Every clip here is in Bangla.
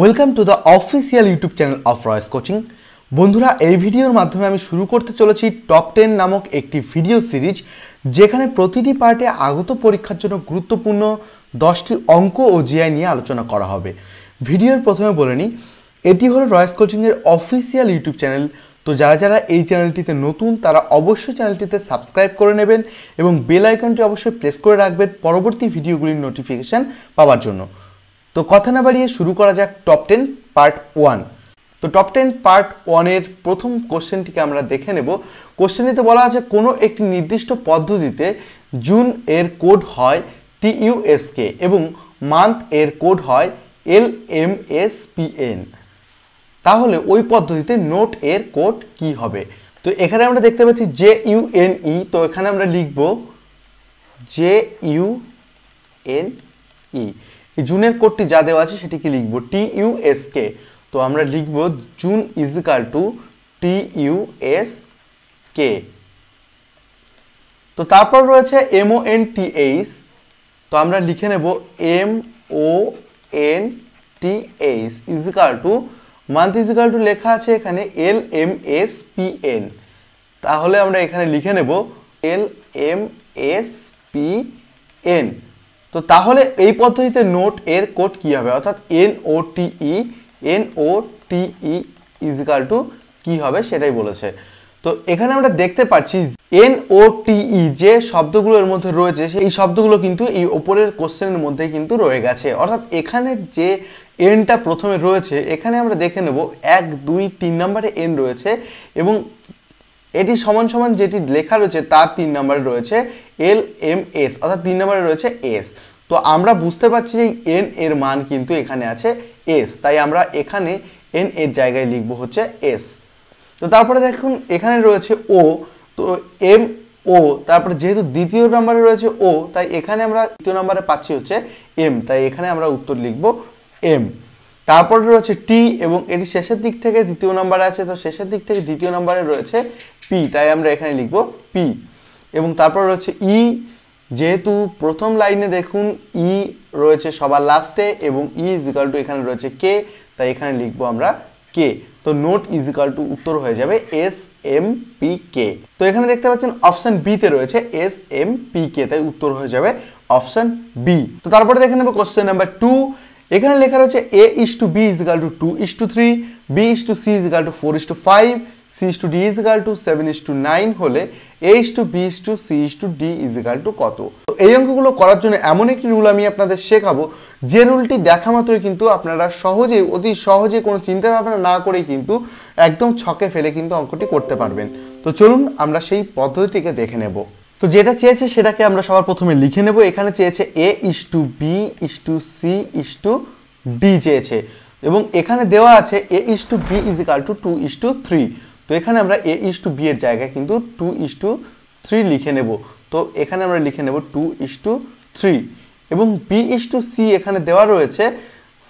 Welcome to the official YouTube channel of Royce coaching বন্ধুরা এই ভিডিওর মাধ্যমে আমি শুরু করতে চলেছি টপ টেন নামক একটি ভিডিও সিরিজ যেখানে প্রতিটি পার্টে আগত পরীক্ষার জন্য গুরুত্বপূর্ণ দশটি অঙ্ক ও জিআই নিয়ে আলোচনা করা হবে ভিডিওর প্রথমে বলে নিই এটি হলো রয়েস কোচিংয়ের অফিসিয়াল ইউটিউব চ্যানেল তো যারা যারা এই চ্যানেলটিতে নতুন তারা অবশ্যই চ্যানেলটিতে সাবস্ক্রাইব করে নেবেন এবং বেল আইকনটি অবশ্যই প্রেস করে রাখবেন পরবর্তী ভিডিওগুলির নোটিফিকেশান পাওয়ার জন্য তো কথা না বাড়িয়ে শুরু করা যাক টপ টেন পার্ট ওয়ান তো টপ টেন পার্ট ওয়ানের প্রথম কোশ্চেনটিকে আমরা দেখে নেব কোশ্চেনটিতে বলা আছে কোনো একটি নির্দিষ্ট পদ্ধতিতে জুন এর কোড হয় টিইউএসকে এবং মান্থ এর কোড হয় এল এম এস পিএন তাহলে ওই পদ্ধতিতে নোট এর কোড কি হবে তো এখানে আমরা দেখতে পাচ্ছি জে ইউ এন ই তো এখানে আমরা লিখব জে ইউ এন ই এই জুনের কোডটি যা দেওয়া আছে সেটি কি লিখবো টি ইউ এস কে তো আমরা লিখব June equal to T U S কে তো তারপর রয়েছে M O N T H তো আমরা লিখে নেব M O N T H equal to month equal to লেখা আছে এখানে L M S P N তাহলে আমরা এখানে লিখে নেব L M S P N তো তাহলে এই পদ্ধতিতে নোট এর কোড কী হবে অর্থাৎ N O T E N O T E to কী হবে সেটাই বলেছে তো এখানে আমরা দেখতে পাচ্ছি এন ও টিই যে শব্দগুলোর মধ্যে রয়েছে সেই শব্দগুলো কিন্তু এই ওপরের কোশ্চেনের মধ্যে কিন্তু রয়ে গেছে অর্থাৎ এখানে যে এনটা প্রথমে রয়েছে এখানে আমরা দেখে নেব এক দুই তিন নম্বরে এন রয়েছে এবং এটি সমান সমান যেটি লেখা রয়েছে তার তিন নম্বরে রয়েছে এল এম এস অর্থাৎ তিন নম্বরে রয়েছে এস তো আমরা বুঝতে পারছি যে এন এর মান কিন্তু এখানে আছে এস তাই আমরা এখানে এন এর জায়গায় লিখব হচ্ছে এস তো তারপরে দেখুন এখানে রয়েছে ও তো এম ও তারপরে যেহেতু দ্বিতীয় নম্বরে রয়েছে ও তাই এখানে আমরা দ্বিতীয় নম্বরে পাচ্ছি হচ্ছে এম তাই এখানে আমরা উত্তর লিখব এম তারপরে রয়েছে টি এবং এটি শেষের দিক থেকে দ্বিতীয় নাম্বার আছে তো শেষের দিক থেকে দ্বিতীয় নাম্বারে রয়েছে পি তাই আমরা এখানে লিখব পি এবং তারপর রয়েছে ই e, যেহেতু প্রথম লাইনে দেখুন ই e রয়েছে সবার লাস্টে এবং ই ইজ ইকাল টু এখানে রয়েছে কে তাই এখানে লিখব আমরা কে তো নোট ইজ ইকাল টু উত্তর হয়ে যাবে এস এম পি কে তো এখানে দেখতে পাচ্ছেন অপশান বিতে রয়েছে এস এম পি কে তাই উত্তর হয়ে যাবে অপশান বি তো তারপরে দেখে নেবো কোশ্চেন নাম্বার টু এখানে লেখা রয়েছে A is to B is equal to two is to three B is to C is equal to four is to five C is to D is equal to seven is to nine হলে A is to B is to C is to D is equal to কত তো এই অঙ্কগুলো করার জন্য এমন একটি রুল আমি আপনাদের শেখাবো যে রুলটি দেখা মাত্রই কিন্তু আপনারা সহজে অতি সহজে কোনো চিন্তা ভাবনা না করে কিন্তু একদম ছকে ফেলে কিন্তু অঙ্কটি করতে পারবেন তো চলুন আমরা সেই পদ্ধতিটিকে দেখে নেব তো যেটা চেয়েছে সেটাকে আমরা সবার প্রথমে লিখে নেব এখানে চেয়েছে A is to B is to C is to D চেয়েছে এবং এখানে দেওয়া আছে A is to B is equal to two is to three তো এখানে আমরা এ ইস টু বি এর জায়গায় কিন্তু টু ইস টু থ্রি লিখে নেব তো এখানে আমরা লিখে নেব টু ইস টু থ্রি এবং বি ইস টু সি এখানে দেওয়া রয়েছে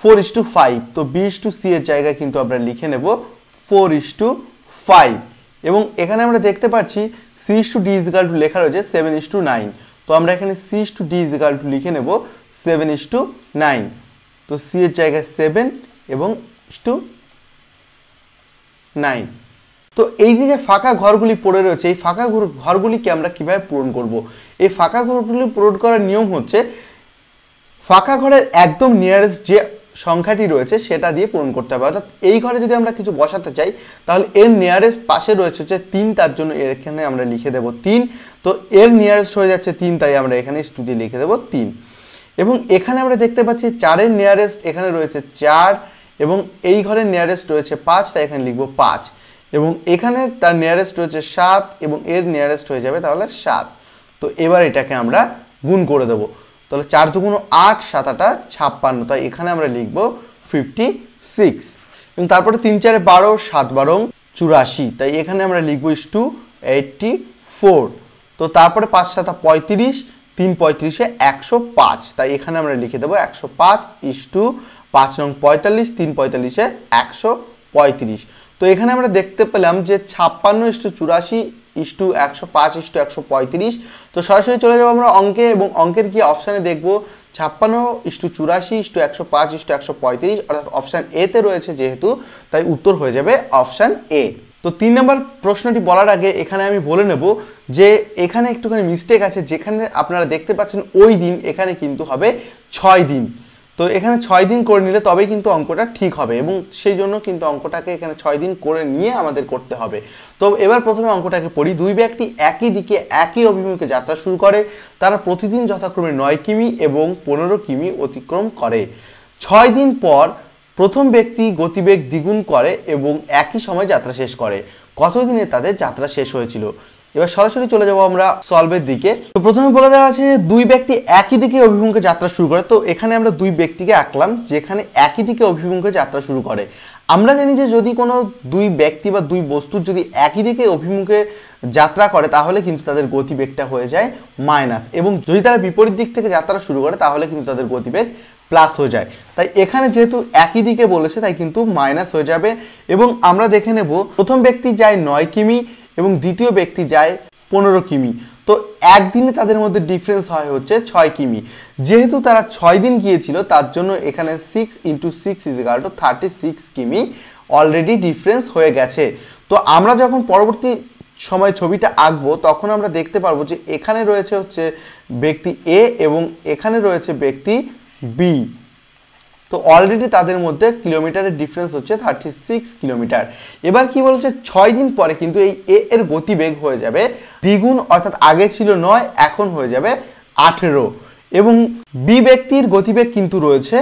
ফোর ইস টু ফাইভ তো বি ইস টু সি এর জায়গায় কিন্তু আমরা লিখে নেব ফোর ইস টু ফাইভ এবং এখানে আমরা দেখতে পাচ্ছি C to D equal to লেখা রয়েছে সেভেন ইস টু নাইন তো আমরা এখানে C to D equal to লিখে নেব সেভেন ইস টু নাইন তো সি এর জায়গায় সেভেন এবং ইস টু নাইন তো এই যে যে ফাঁকা ঘরগুলি পড়ে রয়েছে এই ফাঁকা ঘরগুলিকে আমরা কীভাবে পূরণ করব। এই ফাঁকা ঘরগুলি পূরণ করার নিয়ম হচ্ছে ফাঁকা ঘরের একদম নিয়ারেস্ট যে সংখ্যাটি রয়েছে সেটা দিয়ে পূরণ করতে হবে অর্থাৎ এই ঘরে যদি আমরা কিছু বসাতে চাই তাহলে এর নিয়ারেস্ট পাশে রয়েছে হচ্ছে তিন তার জন্য এর এখানে আমরা লিখে দেব তিন তো এর নিয়ারেস্ট হয়ে যাচ্ছে তিন তাই আমরা এখানে স্টুডি লিখে দেব তিন এবং এখানে আমরা দেখতে পাচ্ছি চারের নিয়ারেস্ট এখানে রয়েছে চার এবং এই ঘরের নিয়ারেস্ট রয়েছে পাঁচ তাই এখানে লিখব পাঁচ এবং এখানে তার নিয়ারেস্ট রয়েছে সাত এবং এর নিয়ারেস্ট হয়ে যাবে তাহলে সাত তো এবার এটাকে আমরা গুণ করে দেবো তাহলে চার দুগুণ আট সাত আটা ছাপ্পান্ন তাই এখানে আমরা লিখব ফিফটি সিক্স এবং তারপরে তিন চারে বারো সাত বারো চুরাশি তাই এখানে আমরা লিখব ইস টু এইটটি ফোর তো তারপরে পাঁচ সাতা পঁয়ত্রিশ তিন পঁয়ত্রিশে একশো পাঁচ তাই এখানে আমরা লিখে দেবো একশো পাঁচ ইস টু পাঁচ নং পঁয়তাল্লিশ তিন পঁয়তাল্লিশে একশো পঁয়ত্রিশ তো এখানে আমরা দেখতে পেলাম যে ছাপ্পান্ন ইস্টু চুরাশি ইস্টু একশো পাঁচ ইস্টু একশো পঁয়ত্রিশ তো সরাসরি চলে যাবো আমরা অঙ্কে এবং অঙ্কের কি অপশানে দেখব ছাপ্পান্ন ইস্টু চুরাশি ইস্টু একশো পাঁচ ইস্টু একশো পঁয়ত্রিশ অর্থাৎ অপশান এতে রয়েছে যেহেতু তাই উত্তর হয়ে যাবে অপশান এ তো তিন নম্বর প্রশ্নটি বলার আগে এখানে আমি বলে নেব যে এখানে একটুখানি মিস্টেক আছে যেখানে আপনারা দেখতে পাচ্ছেন ওই দিন এখানে কিন্তু হবে ছয় দিন তো এখানে ছয় দিন করে নিলে তবেই কিন্তু অঙ্কটা ঠিক হবে এবং সেই জন্য কিন্তু অঙ্কটাকে এখানে ছয় দিন করে নিয়ে আমাদের করতে হবে তো এবার প্রথমে অঙ্কটাকে পড়ি দুই ব্যক্তি একই দিকে একই অভিমুখে যাত্রা শুরু করে তারা প্রতিদিন যথাক্রমে নয় কিমি এবং পনেরো কিমি অতিক্রম করে ছয় দিন পর প্রথম ব্যক্তি গতিবেগ দ্বিগুণ করে এবং একই সময় যাত্রা শেষ করে কতদিনে তাদের যাত্রা শেষ হয়েছিল এবার সরাসরি চলে যাবো আমরা সলভের দিকে তো প্রথমে বলে দেওয়া আছে দুই ব্যক্তি একই দিকে অভিমুখে যাত্রা শুরু করে তো এখানে আমরা দুই ব্যক্তিকে আঁকলাম যেখানে একই দিকে অভিমুখে যাত্রা শুরু করে আমরা জানি যে যদি কোনো দুই ব্যক্তি বা দুই বস্তুর যদি একই দিকে অভিমুখে যাত্রা করে তাহলে কিন্তু তাদের গতিবেগটা হয়ে যায় মাইনাস এবং যদি তারা বিপরীত দিক থেকে যাত্রা শুরু করে তাহলে কিন্তু তাদের গতিবেগ প্লাস হয়ে যায় তাই এখানে যেহেতু একই দিকে বলেছে তাই কিন্তু মাইনাস হয়ে যাবে এবং আমরা দেখে নেব প্রথম ব্যক্তি যায় নয় কিমি এবং দ্বিতীয় ব্যক্তি যায় পনেরো কিমি তো একদিনে তাদের মধ্যে ডিফারেন্স হয় হচ্ছে ছয় কিমি যেহেতু তারা ছয় দিন গিয়েছিল তার জন্য এখানে six into six is equal thirty six কিমি অলরেডি ডিফারেন্স হয়ে গেছে তো আমরা যখন পরবর্তী সময় ছবিটা আঁকবো তখন আমরা দেখতে পারবো যে এখানে রয়েছে হচ্ছে ব্যক্তি এ এবং এখানে রয়েছে ব্যক্তি বি তো অলরেডি তাদের মধ্যে কিলোমিটারের ডিফারেন্স হচ্ছে থার্টি সিক্স কিলোমিটার এবার কি বলছে ছয় দিন পরে কিন্তু এই এ এর গতিবেগ হয়ে যাবে দ্বিগুণ অর্থাৎ আগে ছিল নয় এখন হয়ে যাবে আঠেরো এবং বি ব্যক্তির গতিবেগ কিন্তু রয়েছে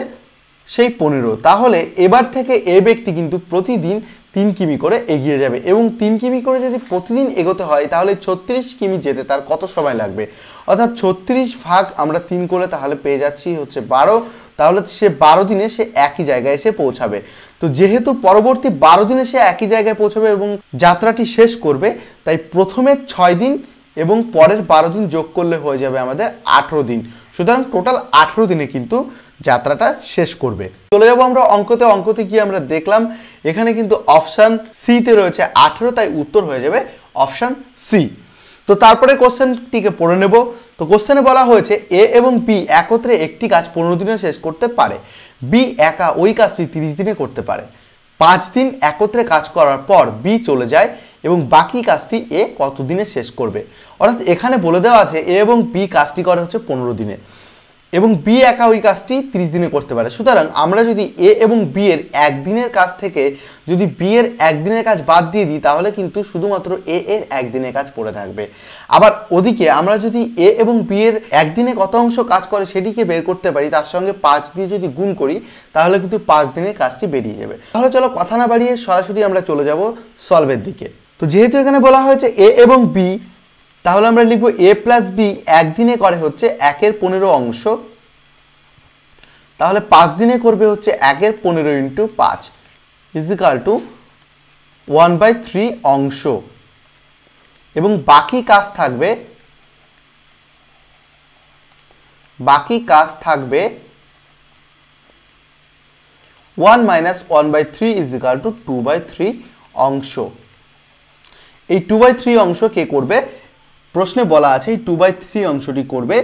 সেই পনেরো তাহলে এবার থেকে এ ব্যক্তি কিন্তু প্রতিদিন তিন কিমি করে এগিয়ে যাবে এবং তিন কিমি করে যদি প্রতিদিন এগোতে হয় তাহলে ছত্রিশ কিমি যেতে তার কত সময় লাগবে অর্থাৎ ছত্রিশ ভাগ আমরা তিন করে তাহলে পেয়ে যাচ্ছি হচ্ছে বারো তাহলে সে বারো দিনে সে একই জায়গায় এসে পৌঁছাবে তো যেহেতু পরবর্তী বারো দিনে সে একই জায়গায় পৌঁছাবে এবং যাত্রাটি শেষ করবে তাই প্রথমে ছয় দিন এবং পরের বারো দিন যোগ করলে হয়ে যাবে আমাদের আঠেরো দিন সুতরাং টোটাল আঠেরো দিনে কিন্তু যাত্রাটা শেষ করবে চলে যাবো আমরা অঙ্কতে অঙ্কতে গিয়ে আমরা দেখলাম এখানে কিন্তু অপশান সিতে রয়েছে আঠেরো তাই উত্তর হয়ে যাবে অপশান সি তো তারপরে কোশ্চেনটিকে পড়ে নেব তো কোশ্চেনে বলা হয়েছে এ এবং বি একত্রে একটি কাজ পনেরো দিনে শেষ করতে পারে বি একা ওই কাজটি তিরিশ দিনে করতে পারে পাঁচ দিন একত্রে কাজ করার পর বি চলে যায় এবং বাকি কাজটি এ কত দিনে শেষ করবে অর্থাৎ এখানে বলে দেওয়া আছে এ এবং বি কাজটি করে হচ্ছে পনেরো দিনে এবং বি একা ওই কাজটি তিরিশ দিনে করতে পারে সুতরাং আমরা যদি এ এবং বি এর একদিনের কাজ থেকে যদি বি এর একদিনের কাজ বাদ দিয়ে দিই তাহলে কিন্তু শুধুমাত্র এ এর একদিনের কাজ পড়ে থাকবে আবার ওদিকে আমরা যদি এ এবং বি এর একদিনে কত অংশ কাজ করে সেটিকে বের করতে পারি তার সঙ্গে পাঁচ দিয়ে যদি গুণ করি তাহলে কিন্তু পাঁচ দিনের কাজটি বেরিয়ে যাবে তাহলে চলো কথা না বাড়িয়ে সরাসরি আমরা চলে যাব সলভের দিকে তো যেহেতু এখানে বলা হয়েছে এ এবং বি তাহলে আমরা লিখব এ প্লাস বি একদিনে করে হচ্ছে একের পনেরো অংশ তাহলে পাঁচ দিনে করবে হচ্ছে একের পনেরো ইন্টু পাঁচ equal to one by three অংশ এবং বাকি কাজ থাকবে বাকি কাজ থাকবে one minus one by three equal to two by three অংশ এই টু বাই থ্রি অংশ কে করবে প্রশ্নে বলা আছে এই টু বাই থ্রি অংশটি করবে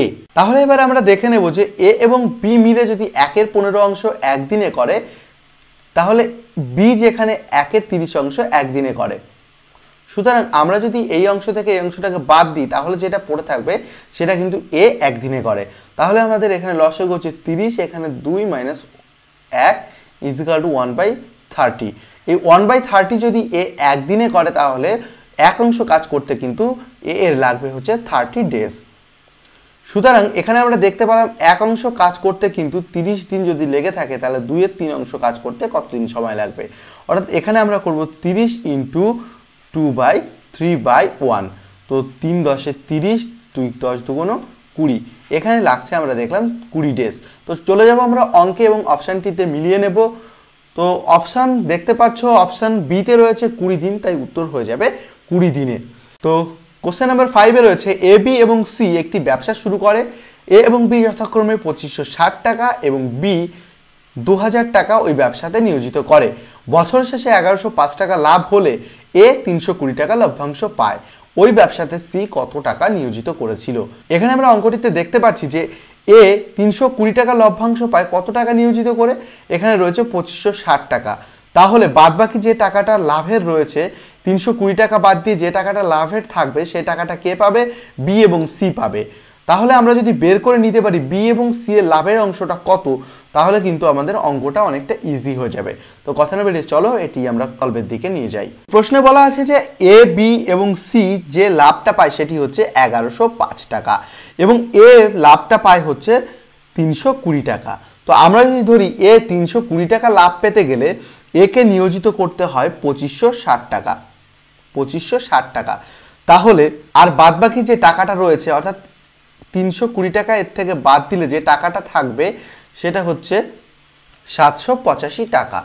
এ তাহলে এবার আমরা দেখে নেব যে এ এবং বি মিলে যদি একের পনেরো অংশ একদিনে করে তাহলে বি যেখানে একের তিরিশ অংশ একদিনে করে সুতরাং আমরা যদি এই অংশ থেকে এই অংশটাকে বাদ দিই তাহলে যেটা পড়ে থাকবে সেটা কিন্তু এ একদিনে করে তাহলে আমাদের এখানে হয়ে গেছে তিরিশ এখানে দুই মাইনাস এক equal to one by thirty এই ওয়ান বাই থার্টি যদি এ একদিনে করে তাহলে এক অংশ কাজ করতে কিন্তু এর লাগবে হচ্ছে থার্টি ডেজ সুতরাং এখানে আমরা দেখতে পেলাম এক অংশ কাজ করতে কিন্তু 30 দিন যদি লেগে থাকে তাহলে দুইয়ের তিন অংশ কাজ করতে কতদিন সময় লাগবে অর্থাৎ এখানে আমরা করব 30 into two by three by one তো তিন দশে তিরিশ দুই দশ দুগুনো কুড়ি এখানে লাগছে আমরা দেখলাম কুড়ি ডেজ তো চলে যাব আমরা অঙ্কে এবং অপশানটিতে মিলিয়ে নেব তো অপশান দেখতে পাচ্ছ অপশান বিতে রয়েছে কুড়ি দিন তাই উত্তর হয়ে যাবে কুড়ি দিনে তো কোশ্চেন নাম্বার ফাইভে রয়েছে এ বি এবং সি একটি ব্যবসা শুরু করে এ এবং বি যথাক্রমে পঁচিশশো ষাট টাকা এবং বি দু টাকা ওই ব্যবসাতে নিয়োজিত করে বছর শেষে এগারোশো টাকা লাভ হলে এ তিনশো কুড়ি টাকা লভ্যাংশ পায় ওই ব্যবসাতে সি কত টাকা নিয়োজিত করেছিল এখানে আমরা অঙ্কটিতে দেখতে পাচ্ছি যে এ তিনশো কুড়ি টাকা লভ্যাংশ পায় কত টাকা নিয়োজিত করে এখানে রয়েছে পঁচিশশো ষাট টাকা তাহলে বাদবাকি যে টাকাটা লাভের রয়েছে তিনশো কুড়ি টাকা বাদ দিয়ে যে টাকাটা লাভের থাকবে সেই টাকাটা কে পাবে বি এবং সি পাবে তাহলে আমরা যদি বের করে নিতে পারি বি এবং সি এর লাভের অংশটা কত তাহলে কিন্তু আমাদের অঙ্কটা অনেকটা ইজি হয়ে যাবে তো কথা না বেরিয়ে চলো এটি আমরা কলবের দিকে নিয়ে যাই প্রশ্নে বলা আছে যে এ বি এবং সি যে লাভটা পায় সেটি হচ্ছে এগারোশো পাঁচ টাকা এবং এ লাভটা পায় হচ্ছে তিনশো কুড়ি টাকা তো আমরা যদি ধরি এ তিনশো কুড়ি টাকা লাভ পেতে গেলে একে নিয়োজিত করতে হয় পঁচিশশো ষাট টাকা পঁচিশশো ষাট টাকা তাহলে আর বাদবাকি যে টাকাটা রয়েছে অর্থাৎ তিনশো কুড়ি টাকা এর থেকে বাদ দিলে যে টাকাটা থাকবে সেটা হচ্ছে সাতশো পঁচাশি টাকা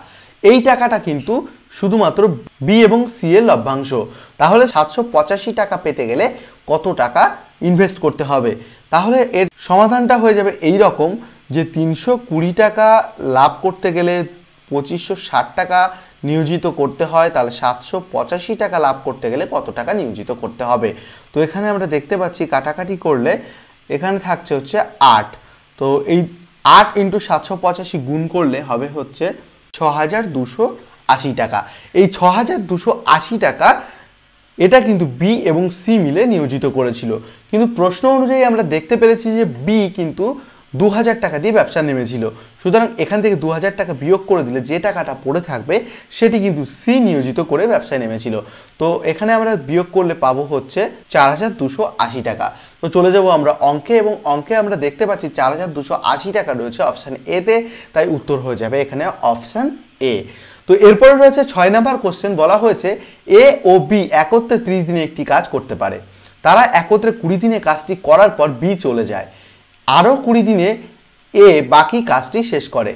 এই টাকাটা কিন্তু শুধুমাত্র বি এবং সি এর লভ্যাংশ তাহলে সাতশো পঁচাশি টাকা পেতে গেলে কত টাকা ইনভেস্ট করতে হবে তাহলে এর সমাধানটা হয়ে যাবে এই রকম যে তিনশো কুড়ি টাকা লাভ করতে গেলে পঁচিশশো ষাট টাকা নিয়োজিত করতে হয় তাহলে সাতশো পঁচাশি টাকা লাভ করতে গেলে কত টাকা নিয়োজিত করতে হবে তো এখানে আমরা দেখতে পাচ্ছি কাটাকাটি করলে এখানে থাকছে হচ্ছে আট তো এই আট ইন্টু সাতশো পঁচাশি গুণ করলে হবে হচ্ছে ছ হাজার দুশো আশি টাকা এই ছ হাজার দুশো আশি টাকা এটা কিন্তু বি এবং সি মিলে নিয়োজিত করেছিল কিন্তু প্রশ্ন অনুযায়ী আমরা দেখতে পেরেছি যে বি কিন্তু দু হাজার টাকা দিয়ে ব্যবসা নেমেছিল সুতরাং এখান থেকে দু হাজার টাকা বিয়োগ করে দিলে যে টাকাটা পড়ে থাকবে সেটি কিন্তু সি নিয়োজিত করে ব্যবসায় নেমেছিল তো এখানে আমরা বিয়োগ করলে পাবো হচ্ছে চার হাজার দুশো আশি টাকা তো চলে যাব আমরা অঙ্কে এবং অঙ্কে আমরা দেখতে পাচ্ছি চার হাজার দুশো আশি টাকা রয়েছে অপশান এতে তাই উত্তর হয়ে যাবে এখানে অপশান এ তো এরপরে রয়েছে ছয় নাম্বার কোশ্চেন বলা হয়েছে এ ও বি একত্রে ত্রিশ দিনে একটি কাজ করতে পারে তারা একত্রে কুড়ি দিনে কাজটি করার পর বি চলে যায় আরও কুড়ি দিনে এ বাকি কাজটি শেষ করে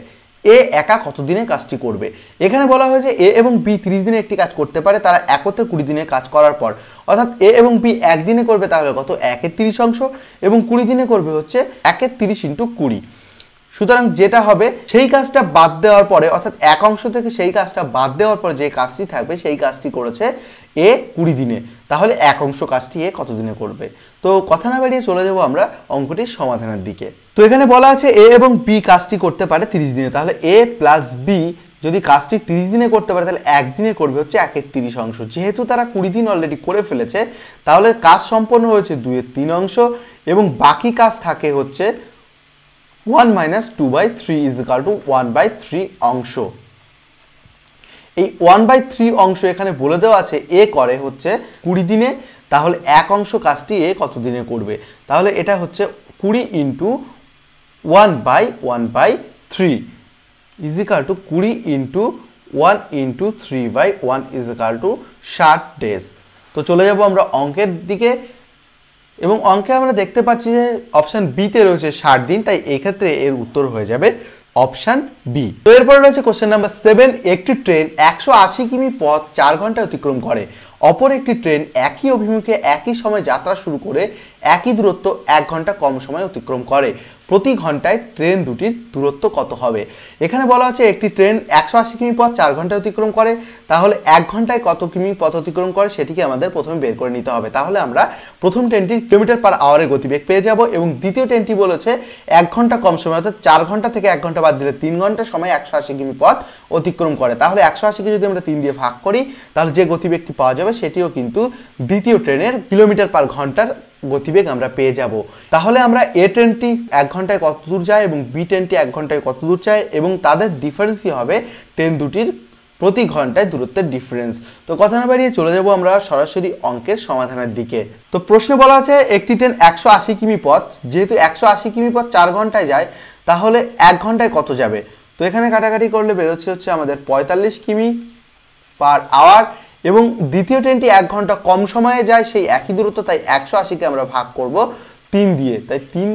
এ একা কতদিনের কাজটি করবে এখানে বলা হয়েছে এ এবং বি তিরিশ দিনে একটি কাজ করতে পারে তারা একত্রে কুড়ি দিনের কাজ করার পর অর্থাৎ এ এবং বি একদিনে করবে তাহলে কত একের তিরিশ অংশ এবং কুড়ি দিনে করবে হচ্ছে একের তিরিশ ইন্টু কুড়ি সুতরাং যেটা হবে সেই কাজটা বাদ দেওয়ার পরে অর্থাৎ এক অংশ থেকে সেই কাজটা বাদ দেওয়ার পরে যে কাজটি থাকবে সেই কাজটি করেছে এ কুড়ি দিনে তাহলে এক অংশ কাজটি এ কতদিনে করবে তো কথা না বাড়িয়ে চলে যাব আমরা অঙ্কটির সমাধানের দিকে তো এখানে বলা আছে এ এবং বি কাজটি করতে পারে তিরিশ দিনে তাহলে এ প্লাস বি যদি কাজটি তিরিশ দিনে করতে পারে তাহলে একদিনে করবে হচ্ছে একের তিরিশ অংশ যেহেতু তারা কুড়ি দিন অলরেডি করে ফেলেছে তাহলে কাজ সম্পন্ন হয়েছে দুয়ের তিন অংশ এবং বাকি কাজ থাকে হচ্ছে one minus two by three is equal to one by three অংশ এই ওয়ান বাই থ্রি অংশ এখানে বলে দেওয়া আছে এ করে হচ্ছে কুড়ি দিনে তাহলে এক অংশ কাজটি এ কত দিনে করবে তাহলে এটা হচ্ছে কুড়ি into one by one by three is equal to কুড়ি into one into three by one is equal to ষাট ডেজ তো চলে যাব আমরা অঙ্কের দিকে এবং অঙ্কে আমরা দেখতে পাচ্ছি যে অপশান বিতে রয়েছে ষাট দিন তাই এক্ষেত্রে এর উত্তর হয়ে যাবে অপশান বি তো এরপরে রয়েছে কোশ্চেন নাম্বার সেভেন একটি ট্রেন একশো আশি কিমি পথ চার ঘন্টা অতিক্রম করে অপর একটি ট্রেন একই অভিমুখে একই সময় যাত্রা শুরু করে একই দূরত্ব এক ঘন্টা কম সময় অতিক্রম করে প্রতি ঘন্টায় ট্রেন দুটির দূরত্ব কত হবে এখানে বলা হচ্ছে একটি ট্রেন একশো আশি কিমি পথ চার ঘন্টায় অতিক্রম করে তাহলে এক ঘন্টায় কত কিমি পথ অতিক্রম করে সেটিকে আমাদের প্রথমে বের করে নিতে হবে তাহলে আমরা প্রথম ট্রেনটি কিলোমিটার পার আওয়ারের গতিবেগ পেয়ে যাব এবং দ্বিতীয় ট্রেনটি বলেছে এক ঘন্টা কম সময় অর্থাৎ চার ঘন্টা থেকে এক ঘন্টা বাদ দিলে তিন ঘন্টা সময় একশো আশি কিমি পথ অতিক্রম করে তাহলে একশো আশিকে যদি আমরা তিন দিয়ে ভাগ করি তাহলে যে গতিবেগটি পাওয়া যাবে সেটিও কিন্তু দ্বিতীয় ট্রেনের কিলোমিটার পার ঘন্টার গতিবেগ আমরা পেয়ে যাব তাহলে আমরা এ ট্রেনটি এক ঘন্টায় কত দূর যায় এবং বি ট্রেনটি এক ঘন্টায় কত দূর যায় এবং তাদের ডিফারেন্সই হবে ট্রেন দুটির প্রতি ঘন্টায় দূরত্বের ডিফারেন্স তো কথা না বাড়িয়ে চলে যাব আমরা সরাসরি অঙ্কের সমাধানের দিকে তো প্রশ্নে বলা আছে একটি ট্রেন একশো আশি কিমি পথ যেহেতু একশো আশি কিমি পথ চার ঘন্টায় যায় তাহলে এক ঘন্টায় কত যাবে তো এখানে কাটাকাটি করলে বেরোচ্ছে হচ্ছে আমাদের পঁয়তাল্লিশ কিমি পার আওয়ার এবং দ্বিতীয় ট্রেনটি এক ঘন্টা কম সময়ে যায় সেই একই দূরত্ব তাই একশো আশিকে আমরা ভাগ করব তিন দিয়ে তাই তিন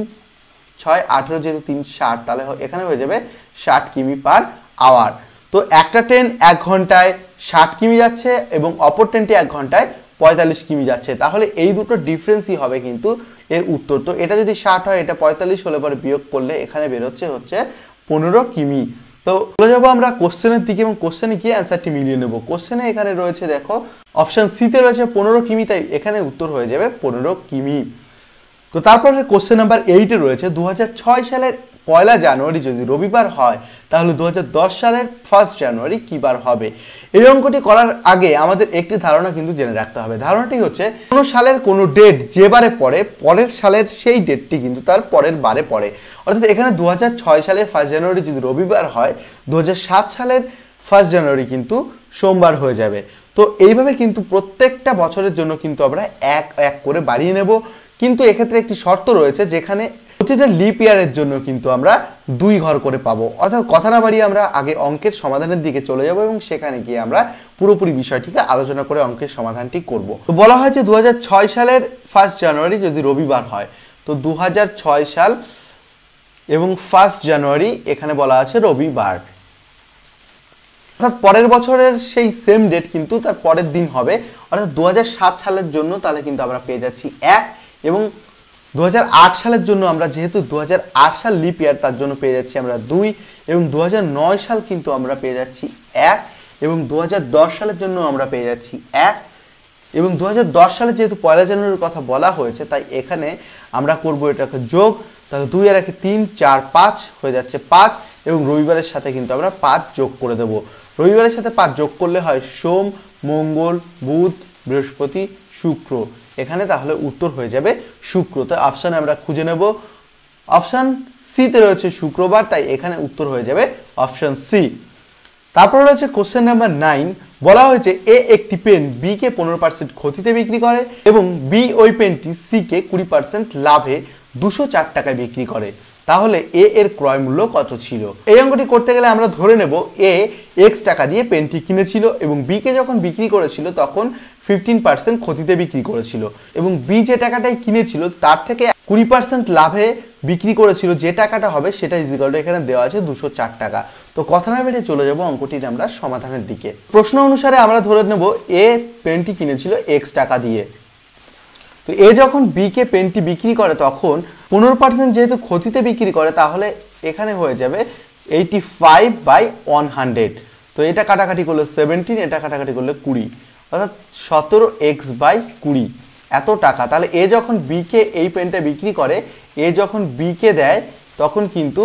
ছয় আঠেরো যেহেতু তিন ষাট তাহলে এখানে হয়ে যাবে ষাট কিমি পার আওয়ার তো একটা ট্রেন এক ঘন্টায় ষাট কিমি যাচ্ছে এবং অপর ট্রেনটি এক ঘন্টায় পঁয়তাল্লিশ কিমি যাচ্ছে তাহলে এই দুটো ডিফারেন্সই হবে কিন্তু এর উত্তর তো এটা যদি ষাট হয় এটা পঁয়তাল্লিশ হলে পরে বিয়োগ করলে এখানে বেরোচ্ছে হচ্ছে পনেরো কিমি তো চলে যাবো আমরা কোশ্চেনের দিকে এবং কোশ্চেনে গিয়ে অ্যান্সারটি মিলিয়ে নেবো কোশ্চেনে এখানে রয়েছে দেখো অপশান সিতে রয়েছে পনেরো কিমি তাই এখানে উত্তর হয়ে যাবে পনেরো কিমি তো তারপরে কোশ্চেন নাম্বার এইটে রয়েছে দু সালের পয়লা জানুয়ারি যদি রবিবার হয় তাহলে দু সালের ফার্স্ট জানুয়ারি কী বার হবে এই অঙ্কটি করার আগে আমাদের একটি ধারণা কিন্তু জেনে রাখতে হবে ধারণাটি হচ্ছে কোনো সালের কোনো ডেট যে বারে পড়ে পরের সালের সেই ডেটটি কিন্তু তার পরের বারে পড়ে অর্থাৎ এখানে দু সালের ফার্স্ট জানুয়ারি যদি রবিবার হয় দু সালের ফার্স্ট জানুয়ারি কিন্তু সোমবার হয়ে যাবে তো এইভাবে কিন্তু প্রত্যেকটা বছরের জন্য কিন্তু আমরা এক এক করে বাড়িয়ে নেব কিন্তু এক্ষেত্রে একটি শর্ত রয়েছে যেখানে প্রতিটা লিপ ইয়ারের জন্য কিন্তু আমরা দুই ঘর করে পাবো অর্থাৎ কথা না বাড়িয়ে আমরা আগে অঙ্কের সমাধানের দিকে চলে যাব এবং সেখানে গিয়ে আমরা পুরোপুরি বিষয়টিকে আলোচনা করে অঙ্কের সমাধানটি করব তো বলা হয় যে দু সালের ফার্স্ট জানুয়ারি যদি রবিবার হয় তো দু সাল এবং ফার্স্ট জানুয়ারি এখানে বলা আছে রবিবার অর্থাৎ পরের বছরের সেই সেম ডেট কিন্তু তার পরের দিন হবে অর্থাৎ দু সালের জন্য তাহলে কিন্তু আমরা পেয়ে যাচ্ছি এক এবং দু সালের জন্য আমরা যেহেতু দু সাল লিপ ইয়ার তার জন্য পেয়ে যাচ্ছি আমরা দুই এবং দু সাল কিন্তু আমরা পেয়ে যাচ্ছি এক এবং দু সালের জন্য আমরা পেয়ে যাচ্ছি এক এবং দু সালে যেহেতু পয়লা জানুয়ারির কথা বলা হয়েছে তাই এখানে আমরা করব এটাকে যোগ তাহলে দুই আর একে তিন চার পাঁচ হয়ে যাচ্ছে পাঁচ এবং রবিবারের সাথে কিন্তু আমরা পাঁচ যোগ করে দেব রবিবারের সাথে পাঁচ যোগ করলে হয় সোম মঙ্গল বুধ বৃহস্পতি শুক্র এখানে তাহলে উত্তর হয়ে যাবে শুক্র তাই অপশানে আমরা খুঁজে নেব অপশান সিতে রয়েছে শুক্রবার তাই এখানে উত্তর হয়ে যাবে অপশান সি তারপর রয়েছে কোশ্চেন নাম্বার নাইন বলা হয়েছে এ একটি পেন বি কে পনেরো পার্সেন্ট ক্ষতিতে বিক্রি করে এবং বি ওই পেনটি সি কে কুড়ি পার্সেন্ট লাভে দুশো চার টাকায় বিক্রি করে তাহলে এ এর ক্রয় মূল্য কত ছিল এই অঙ্কটি করতে গেলে আমরা ধরে নেব এ এক্স টাকা দিয়ে পেনটি কিনেছিল এবং বিকে যখন বিক্রি করেছিল তখন ফিফটিন পার্সেন্ট ক্ষতিতে বিক্রি করেছিল এবং বি যে টাকাটাই কিনেছিল তার থেকে কুড়ি পার্সেন্ট লাভে বিক্রি করেছিল যে টাকাটা হবে সেটা ইজিকালটা এখানে দেওয়া আছে দুশো চার টাকা তো কথা না বেড়ে চলে যাবো অঙ্কটির আমরা সমাধানের দিকে প্রশ্ন অনুসারে আমরা ধরে নেব এ পেনটি কিনেছিল এক্স টাকা দিয়ে তো এ যখন বিকে পেনটি বিক্রি করে তখন পনেরো পার্সেন্ট যেহেতু ক্ষতিতে বিক্রি করে তাহলে এখানে হয়ে যাবে eighty five by one hundred তো এটা কাটাকাটি করলে সেভেন্টিন এটা কাটাকাটি করলে কুড়ি অর্থাৎ সতেরো এক্স বাই কুড়ি এত টাকা তাহলে এ যখন বিকে এই পেনটা বিক্রি করে এ যখন বিকে দেয় তখন কিন্তু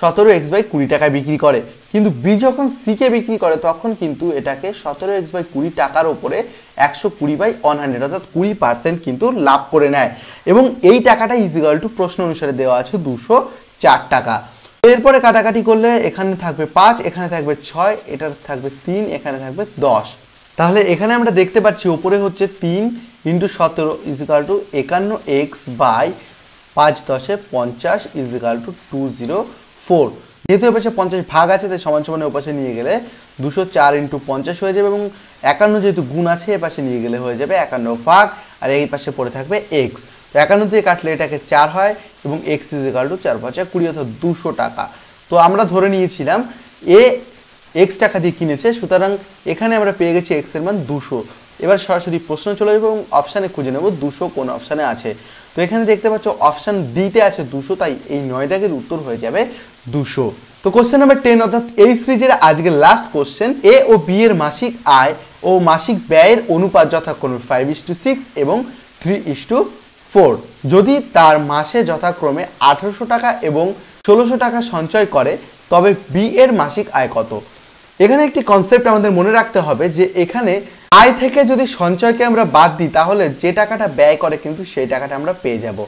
সতেরো এক্স বাই কুড়ি টাকায় বিক্রি করে কিন্তু বি যখন সিকে বিক্রি করে তখন কিন্তু এটাকে সতেরো এক্স বাই কুড়ি টাকার ওপরে একশো কুড়ি বাই ওয়ান হান্ড্রেড অর্থাৎ কুড়ি পার্সেন্ট কিন্তু লাভ করে নেয় এবং এই টাকাটা ইজিগাল টু প্রশ্ন অনুসারে দেওয়া আছে দুশো চার টাকা এরপরে কাটাকাটি করলে এখানে থাকবে পাঁচ এখানে থাকবে ছয় এটা থাকবে তিন এখানে থাকবে দশ তাহলে এখানে আমরা দেখতে পাচ্ছি ওপরে হচ্ছে তিন ইন্টু সতেরো ইজিকাল টু একান্ন এক্স বাই পাঁচ দশে পঞ্চাশ equal to two zero four যেহেতু পাশে পঞ্চাশ ভাগ আছে তাই সমান সমানে ওপাশে নিয়ে গেলে দুশো চার ইন্টু পঞ্চাশ হয়ে যাবে এবং একান্ন যেহেতু গুণ আছে এপাশে নিয়ে গেলে হয়ে যাবে একান্ন ভাগ আর এই পাশে পড়ে থাকবে এক্স তো একান্ন দিয়ে কাটলে এটাকে চার হয় এবং এক্স ইজিকাল টু চার পাঁচ কুড়ি অর্থাৎ দুশো টাকা তো আমরা ধরে নিয়েছিলাম এ এক্স টাকা দিয়ে কিনেছে সুতরাং এখানে আমরা পেয়ে গেছি এক্সের মান দুশো এবার সরাসরি প্রশ্ন চলে যাবে এবং অপশানে খুঁজে নেব দুশো কোন অপশানে আছে তো এখানে দেখতে পাচ্ছ অপশান ডিতে আছে দুশো তাই এই নয়টাকের উত্তর হয়ে যাবে দুশো তো কোশ্চেন নাম্বার টেন অর্থাৎ এই সিরিজের আজকে লাস্ট কোশ্চেন এ ও বি এর মাসিক আয় ও মাসিক ব্যয়ের অনুপাত যথাক্রমে ফাইভ ইস টু সিক্স এবং থ্রি ইস টু ফোর যদি তার মাসে যথাক্রমে আঠেরোশো টাকা এবং ষোলোশো টাকা সঞ্চয় করে তবে বি এর মাসিক আয় কত এখানে একটি কনসেপ্ট আমাদের মনে রাখতে হবে যে এখানে আয় থেকে যদি সঞ্চয়কে আমরা বাদ দিই তাহলে যে টাকাটা ব্যয় করে কিন্তু সেই টাকাটা আমরা পেয়ে যাব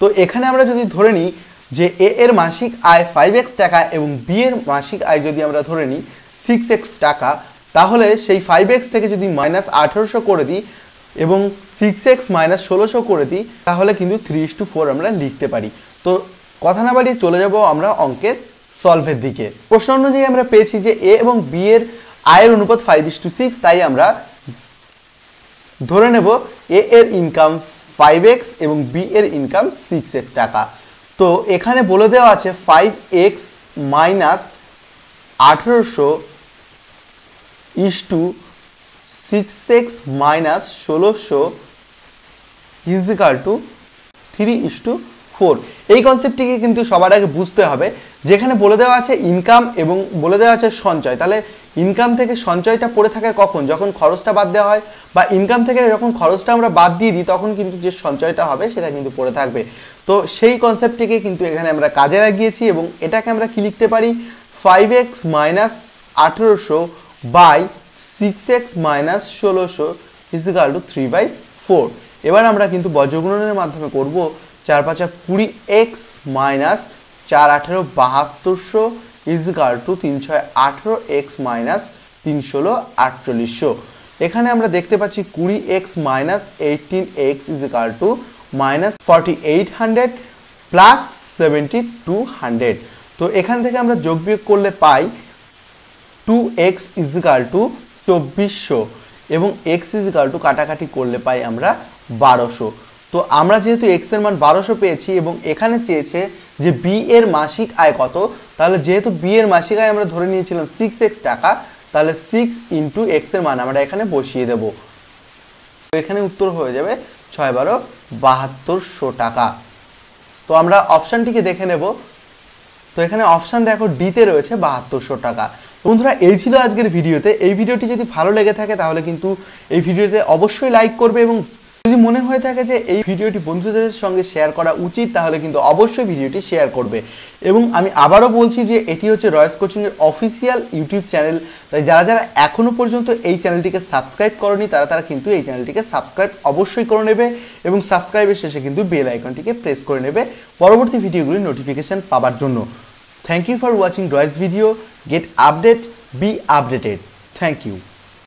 তো এখানে আমরা যদি ধরে নিই যে এ এর মাসিক আয় ফাইভ এক্স টাকা এবং বি এর মাসিক আয় যদি আমরা ধরে নিই সিক্স এক্স টাকা তাহলে সেই ফাইভ এক্স থেকে যদি মাইনাস আঠেরোশো করে দিই এবং সিক্স এক্স মাইনাস ষোলোশো করে দিই তাহলে কিন্তু থ্রি ইস টু ফোর আমরা লিখতে পারি তো কথা না বাড়িয়ে চলে যাব আমরা অঙ্কের সলভের দিকে প্রশ্ন অনুযায়ী আমরা পেয়েছি যে এ এবং বি এর আয়ের অনুপাত ফাইভ ইস টু সিক্স তাই আমরা ধরে নেব এ এর ইনকাম ফাইভ এক্স এবং বি এর ইনকাম সিক্স এক্স টাকা তো এখানে বলে দেওয়া আছে ফাইভ এক্স মাইনাস আঠেরোশো is to six X minus ষোলোশো equal to three is to four এই কনসেপ্টটিকে কিন্তু সবার আগে বুঝতে হবে যেখানে বলে দেওয়া আছে ইনকাম এবং বলে দেওয়া আছে সঞ্চয় তাহলে ইনকাম থেকে সঞ্চয়টা পড়ে থাকে কখন যখন খরচটা বাদ দেওয়া হয় বা ইনকাম থেকে যখন খরচটা আমরা বাদ দিয়ে দিই তখন কিন্তু যে সঞ্চয়টা হবে সেটা কিন্তু পড়ে থাকবে তো সেই কনসেপ্টটিকে কিন্তু এখানে আমরা কাজে লাগিয়েছি এবং এটাকে আমরা কি লিখতে পারি ফাইভ এক্স মাইনাস আঠেরোশো বাই সিক্স এক্স মাইনাস ষোলোশো equal to three by four এবার আমরা কিন্তু বজ্রগুণনের মাধ্যমে করব চার পাঁচা কুড়ি এক্স মাইনাস চার আঠেরো বাহাত্তরশো ইজিকাল টু তিনশো আঠেরো এক্স মাইনাস তিন ষোলো আটচল্লিশশো এখানে আমরা দেখতে পাচ্ছি কুড়ি X minus eighteen X equal to minus forty eight hundred plus seventy two hundred তো এখান থেকে আমরা যোগ বিয়োগ করলে পাই টু এক্স ইজিকাল টু চব্বিশশো এবং এক্স ইজিকাল টু কাটাকাটি করলে পাই আমরা বারোশো তো আমরা যেহেতু এক্স এর মান বারোশো পেয়েছি এবং এখানে চেয়েছে যে বি এর মাসিক আয় কত তাহলে যেহেতু বি এর মাসিক আয় আমরা ধরে নিয়েছিলাম সিক্স এক্স টাকা তাহলে সিক্স ইন্টু এক্স এর মান আমরা এখানে বসিয়ে দেব তো এখানে উত্তর হয়ে যাবে ছয় বারো বাহাত্তরশো টাকা তো আমরা অপশানটিকে দেখে নেব তো এখানে অপশান দেখো ডিতে রয়েছে বাহাত্তরশো টাকা বন্ধুরা এই ছিল আজকের ভিডিওতে এই ভিডিওটি যদি ভালো লেগে থাকে তাহলে কিন্তু এই ভিডিওতে অবশ্যই লাইক করবে এবং যদি মনে হয়ে থাকে যে এই ভিডিওটি বন্ধুদের সঙ্গে শেয়ার করা উচিত তাহলে কিন্তু অবশ্যই ভিডিওটি শেয়ার করবে এবং আমি আবারও বলছি যে এটি হচ্ছে রয়েস কোচিংয়ের অফিসিয়াল ইউটিউব চ্যানেল তাই যারা যারা এখনও পর্যন্ত এই চ্যানেলটিকে সাবস্ক্রাইব করেনি তারা তারা কিন্তু এই চ্যানেলটিকে সাবস্ক্রাইব অবশ্যই করে নেবে এবং সাবস্ক্রাইবের শেষে কিন্তু বেল আইকনটিকে প্রেস করে নেবে পরবর্তী ভিডিওগুলির নোটিফিকেশান পাওয়ার জন্য thank you for watching Royce video get update be updated thank you